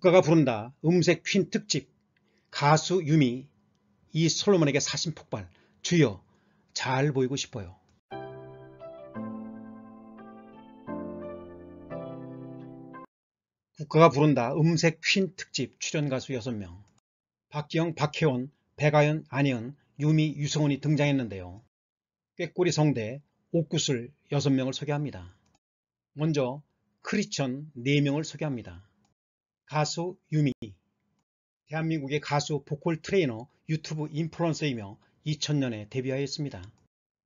국가가 부른다 음색 퀸 특집 가수 유미 이 솔로몬에게 사신 폭발 주여 잘 보이고 싶어요. 국가가 부른다 음색 퀸 특집 출연 가수 6명 박기영, 박혜원, 백아연, 안희은 유미, 유성훈이 등장했는데요. 꾀꼬리 성대, 옥구슬 6명을 소개합니다. 먼저 크리천 4명을 소개합니다. 가수 유미 대한민국의 가수 보컬 트레이너 유튜브 인플루언서이며 2000년에 데뷔하였습니다.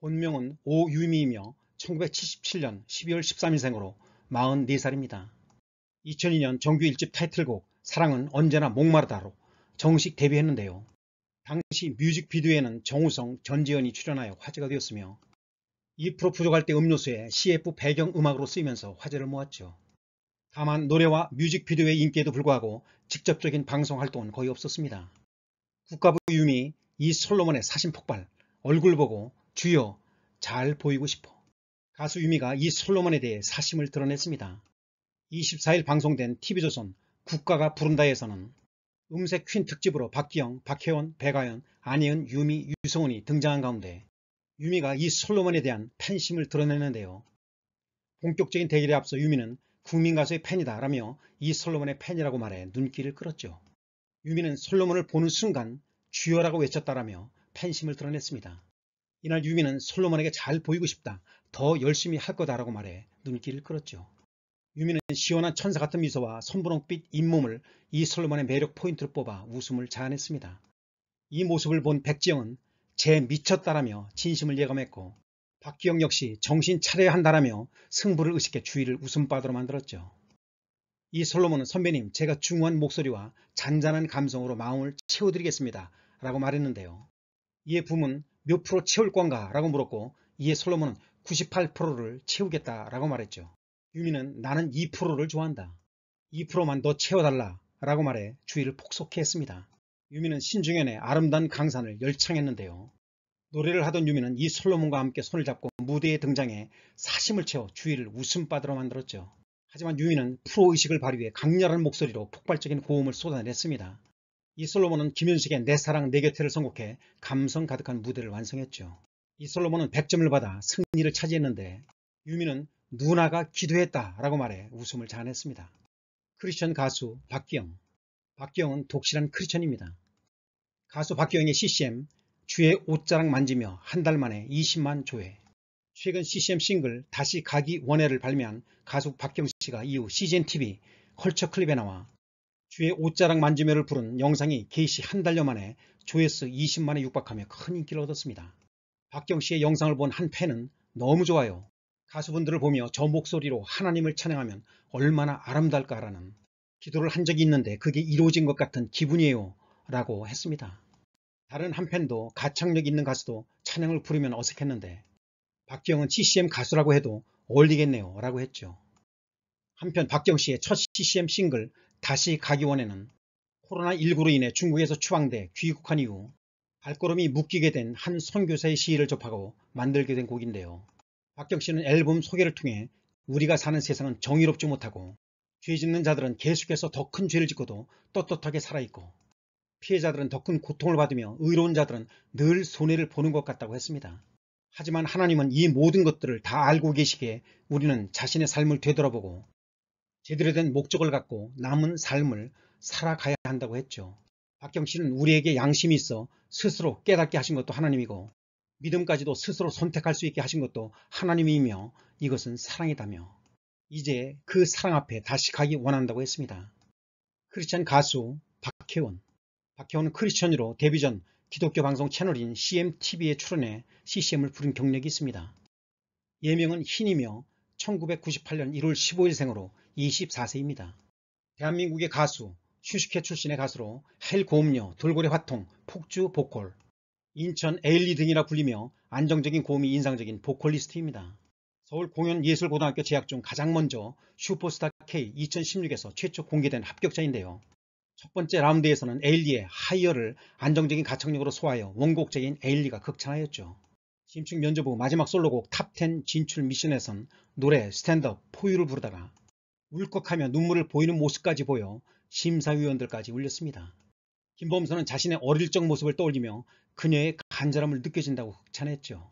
본명은 오유미이며 1977년 12월 13일생으로 44살입니다. 2002년 정규 1집 타이틀곡 사랑은 언제나 목마르다로 정식 데뷔했는데요. 당시 뮤직비디오에는 정우성, 전지현이 출연하여 화제가 되었으며 2% 부족할 때 음료수에 CF 배경음악으로 쓰이면서 화제를 모았죠. 다만 노래와 뮤직비디오의 인기에도 불구하고 직접적인 방송 활동은 거의 없었습니다. 국가부 유미 이 솔로몬의 사심 폭발 얼굴 보고 주여 잘 보이고 싶어 가수 유미가 이 솔로몬에 대해 사심을 드러냈습니다. 24일 방송된 TV조선 국가가 부른다에서는 음색 퀸 특집으로 박기영, 박혜원, 백아연 안혜은, 유미, 유성훈이 등장한 가운데 유미가 이 솔로몬에 대한 팬심을 드러냈는데요. 본격적인 대결에 앞서 유미는 국민 가수의 팬이다라며 이 솔로몬의 팬이라고 말해 눈길을 끌었죠. 유미는 솔로몬을 보는 순간 주여라고 외쳤다라며 팬심을 드러냈습니다. 이날 유미는 솔로몬에게 잘 보이고 싶다, 더 열심히 할 거다라고 말해 눈길을 끌었죠. 유미는 시원한 천사 같은 미소와 선분홍빛 잇몸을 이 솔로몬의 매력 포인트로 뽑아 웃음을 자아냈습니다. 이 모습을 본 백지영은 쟤 미쳤다라며 진심을 예감했고 박기영 역시 정신 차려야 한다라며 승부를 의식해 주위를 웃음바다로 만들었죠. 이 솔로몬은 선배님 제가 중후한 목소리와 잔잔한 감성으로 마음을 채워드리겠습니다. 라고 말했는데요. 이에 붐은 몇 프로 채울 건가? 라고 물었고 이에 솔로몬은 98%를 채우겠다 라고 말했죠. 유미는 나는 2%를 좋아한다. 2%만 더 채워달라 라고 말해 주위를 폭소케 했습니다. 유미는 신중현의 아름다운 강산을 열창했는데요. 노래를 하던 유미는 이 솔로몬과 함께 손을 잡고 무대에 등장해 사심을 채워 주위를 웃음바다로 만들었죠. 하지만 유미는 프로의식을 발휘해 강렬한 목소리로 폭발적인 고음을 쏟아냈습니다. 이 솔로몬은 김윤식의 내 사랑 내 곁에를 선곡해 감성 가득한 무대를 완성했죠. 이 솔로몬은 100점을 받아 승리를 차지했는데 유미는 누나가 기도했다 라고 말해 웃음을 자아냈습니다. 크리스천 가수 박기영 박기영은 독실한 크리스천입니다. 가수 박기영의 CCM 주의 옷자락 만지며 한 달 만에 20만 조회 최근 CCM 싱글 다시 가기 원해를 발매한 가수 박경씨가 이후 CGNTV 컬처 클립에 나와 주의 옷자락 만지며를 부른 영상이 게이시 한 달여 만에 조회수 20만에 육박하며 큰 인기를 얻었습니다. 박경씨의 영상을 본 한 팬은 너무 좋아요. 가수분들을 보며 저 목소리로 하나님을 찬양하면 얼마나 아름달까라는 기도를 한 적이 있는데 그게 이루어진 것 같은 기분이에요 라고 했습니다. 다른 한편도 가창력 있는 가수도 찬양을 부르면 어색했는데 박경은 CCM 가수라고 해도 어울리겠네요 라고 했죠. 한편 박경 씨의 첫 CCM 싱글 다시 가기 원에는 코로나19로 인해 중국에서 추방돼 귀국한 이후 발걸음이 묶이게 된 한 선교사의 시를 접하고 만들게 된 곡인데요. 박경 씨는 앨범 소개를 통해 우리가 사는 세상은 정의롭지 못하고 죄 짓는 자들은 계속해서 더 큰 죄를 짓고도 떳떳하게 살아있고 피해자들은 더 큰 고통을 받으며 의로운자들은 늘 손해를 보는 것 같다고 했습니다. 하지만 하나님은 이 모든 것들을 다 알고 계시기에 우리는 자신의 삶을 되돌아보고 제대로 된 목적을 갖고 남은 삶을 살아가야 한다고 했죠. 박경 씨는 우리에게 양심이 있어 스스로 깨닫게 하신 것도 하나님이고 믿음까지도 스스로 선택할 수 있게 하신 것도 하나님이며 이것은 사랑이다며 이제 그 사랑 앞에 다시 가기 원한다고 했습니다. 크리스찬 가수 박혜원 박혜원은 크리스천으로 데뷔 전 기독교 방송 채널인 CMTV에 출연해 CCM을 부른 경력이 있습니다. 예명은 흰이며 1998년 1월 15일 생으로 24세입니다. 대한민국의 가수, 슈식케 출신의 가수로 헬 고음료, 돌고래 화통, 폭주, 보컬, 인천 에일리 등이라 불리며 안정적인 고음이 인상적인 보컬리스트입니다. 서울 공연예술고등학교 재학 중 가장 먼저 슈퍼스타 K 2016에서 최초 공개된 합격자인데요. 첫 번째 라운드에서는 에일리의 하이어를 안정적인 가창력으로 소화하여 원곡적인 에일리가 극찬하였죠. 심층 면접후 마지막 솔로곡 탑10 진출 미션에선 노래 스탠드업 포유를 부르다가 울컥하며 눈물을 보이는 모습까지 보여 심사위원들까지 울렸습니다. 김범선은 자신의 어릴 적 모습을 떠올리며 그녀의 간절함을 느껴진다고 극찬했죠.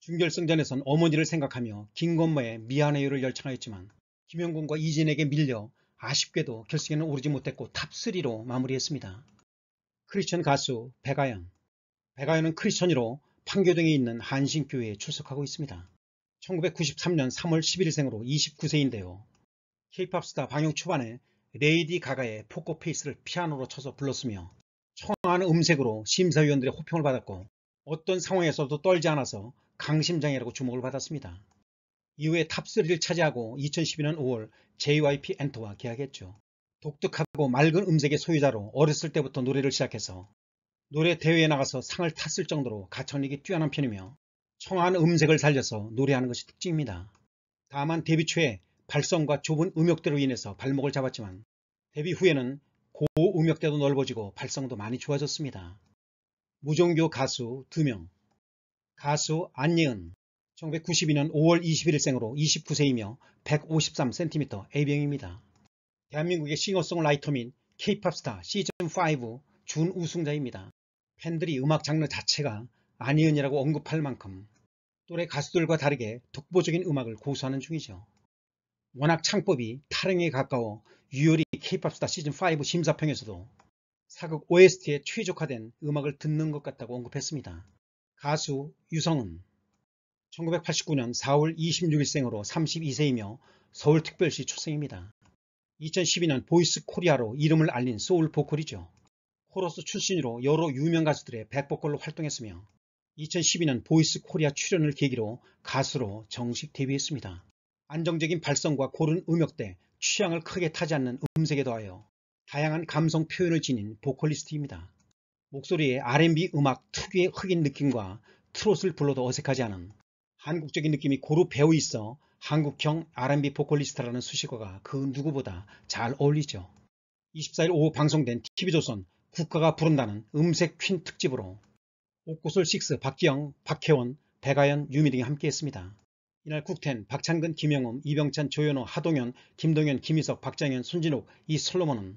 준결승전에선 어머니를 생각하며 김건모의 미안해요를 열창하였지만 김영곤과 이진에게 밀려 아쉽게도 결승에는 오르지 못했고 탑3로 마무리했습니다. 크리스천 가수 백아연 백아연은 크리스천으로 판교동에 있는 한신교회에 출석하고 있습니다. 1993년 3월 11일생으로 29세인데요. 케이팝 스타 방영 초반에 레이디 가가의 포커 페이스를 피아노로 쳐서 불렀으며 청아한 음색으로 심사위원들의 호평을 받았고 어떤 상황에서도 떨지 않아서 강심장이라고 주목을 받았습니다. 이후에 탑3를 차지하고 2012년 5월 JYP 엔터와 계약했죠. 독특하고 맑은 음색의 소유자로 어렸을 때부터 노래를 시작해서 노래 대회에 나가서 상을 탔을 정도로 가창력이 뛰어난 편이며 청아한 음색을 살려서 노래하는 것이 특징입니다. 다만 데뷔 초에 발성과 좁은 음역대로 인해서 발목을 잡았지만 데뷔 후에는 고 음역대도 넓어지고 발성도 많이 좋아졌습니다. 무종교 가수 2명 가수 안예은, 1992년 5월 21일생으로 29세이며 153cm A병입니다. 대한민국의 싱어송라이터 및 K-팝 스타 시즌5 준우승자입니다. 팬들이 음악 장르 자체가 아니은이라고 언급할 만큼 또래 가수들과 다르게 독보적인 음악을 고수하는 중이죠. 워낙 창법이 타령에 가까워 유열이 K-팝 스타 시즌5 심사평에서도 사극 OST에 최적화된 음악을 듣는 것 같다고 언급했습니다. 가수 유성은 1989년 4월 26일생으로 32세이며 서울특별시 출생입니다. 2012년 보이스 코리아로 이름을 알린 소울 보컬이죠. 코러스 출신으로 여러 유명 가수들의 백보컬로 활동했으며 2012년 보이스 코리아 출연을 계기로 가수로 정식 데뷔했습니다. 안정적인 발성과 고른 음역대, 취향을 크게 타지 않는 음색에 더하여 다양한 감성 표현을 지닌 보컬리스트입니다. 목소리에 R&B 음악 특유의 흑인 느낌과 트롯을 불러도 어색하지 않은 한국적인 느낌이 고루 배어 있어 한국형 R&B 보컬리스트라는 수식어가 그 누구보다 잘 어울리죠. 24일 오후 방송된 TV조선 국가가 부른다는 음색 퀸 특집으로 옥고솔6 박기영, 박혜원, 백아연 유미 등이 함께했습니다. 이날 국텐, 박창근, 김영음, 이병찬, 조현호, 하동현, 김동현, 김희석, 박장현, 손진욱, 이솔로몬은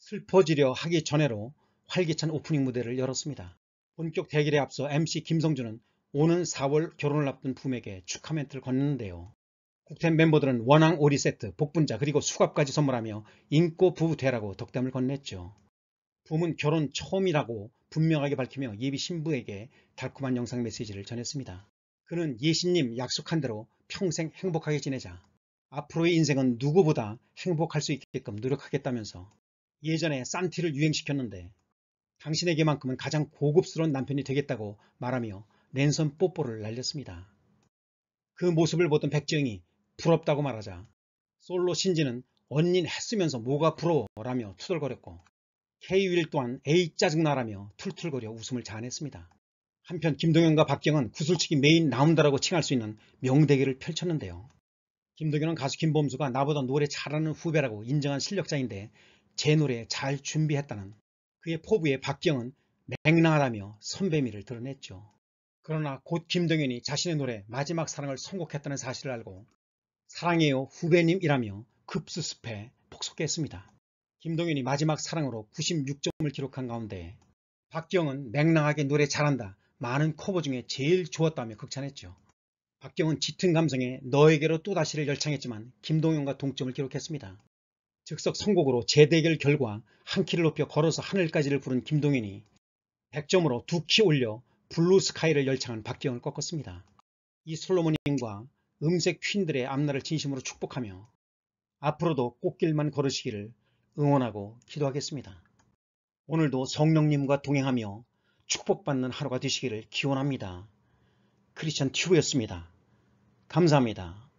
슬퍼지려 하기 전에로 활기찬 오프닝 무대를 열었습니다. 본격 대결에 앞서 MC 김성준은 오는 4월 결혼을 앞둔 부에게 축하 멘트를 건는데요. 국템 멤버들은 원앙 오리 세트, 복분자 그리고 수갑까지 선물하며 인꼬 부부 되라고 덕담을 건넸죠. 붐은 결혼 처음이라고 분명하게 밝히며 예비 신부에게 달콤한 영상 메시지를 전했습니다. 그는 예신님 약속한 대로 평생 행복하게 지내자. 앞으로의 인생은 누구보다 행복할 수 있게끔 노력하겠다면서 예전에 쌈티를 유행시켰는데 당신에게만큼은 가장 고급스러운 남편이 되겠다고 말하며 랜선 뽀뽀를 날렸습니다. 그 모습을 보던 백지영이 부럽다고 말하자 솔로 신지는 언닌 했으면서 뭐가 부러워 라며 투덜거렸고 케이윌 또한 에이 짜증나라며 툴툴거려 웃음을 자아냈습니다. 한편 김동현과 박경은 구슬치기 메인 나온다라고 칭할 수 있는 명대기를 펼쳤는데요. 김동현은 가수 김범수가 나보다 노래 잘하는 후배라고 인정한 실력자인데 제 노래 잘 준비했다는 그의 포부에 박경은 맹랑하라며 선배미를 드러냈죠. 그러나 곧 김동연이 자신의 노래 마지막 사랑을 선곡했다는 사실을 알고 사랑해요 후배님이라며 급수습해 폭속했습니다 김동연이 마지막 사랑으로 96점을 기록한 가운데 박경은 맹랑하게 노래 잘한다. 많은 커버 중에 제일 좋았다며 극찬했죠. 박경은 짙은 감성에 너에게로 또다시를 열창했지만 김동연과 동점을 기록했습니다. 즉석 선곡으로 재대결 결과 한 키를 높여 걸어서 하늘까지를 부른 김동연이 100점으로 두 키 올려 블루스카이를 열창한 박경을 꺾었습니다. 이 솔로몬님과 음색 퀸들의 앞날을 진심으로 축복하며 앞으로도 꽃길만 걸으시기를 응원하고 기도하겠습니다. 오늘도 성령님과 동행하며 축복받는 하루가 되시기를 기원합니다. 크리스천 튜브였습니다. 감사합니다.